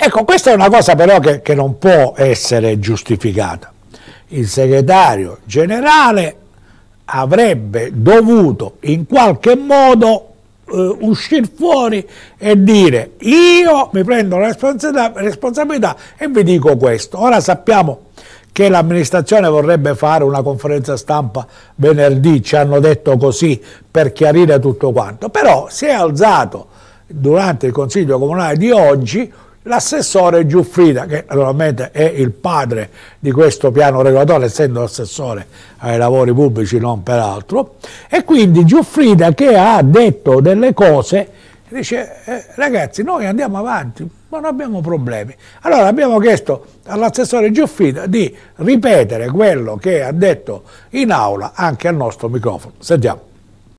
Ecco, questa è una cosa però che, che non può essere giustificata. Il segretario generale avrebbe dovuto in qualche modo eh, uscire fuori e dire io mi prendo la responsabilità, responsabilità e vi dico questo. Ora sappiamo che l'amministrazione vorrebbe fare una conferenza stampa venerdì, ci hanno detto così per chiarire tutto quanto, però si è alzato durante il Consiglio Comunale di oggi L'assessore Giuffrida, che naturalmente è il padre di questo piano regolatore, essendo assessore ai lavori pubblici, non per altro, e quindi Giuffrida che ha detto delle cose, dice eh, ragazzi noi andiamo avanti, non abbiamo problemi. Allora abbiamo chiesto all'assessore Giuffrida di ripetere quello che ha detto in aula anche al nostro microfono. Sentiamo.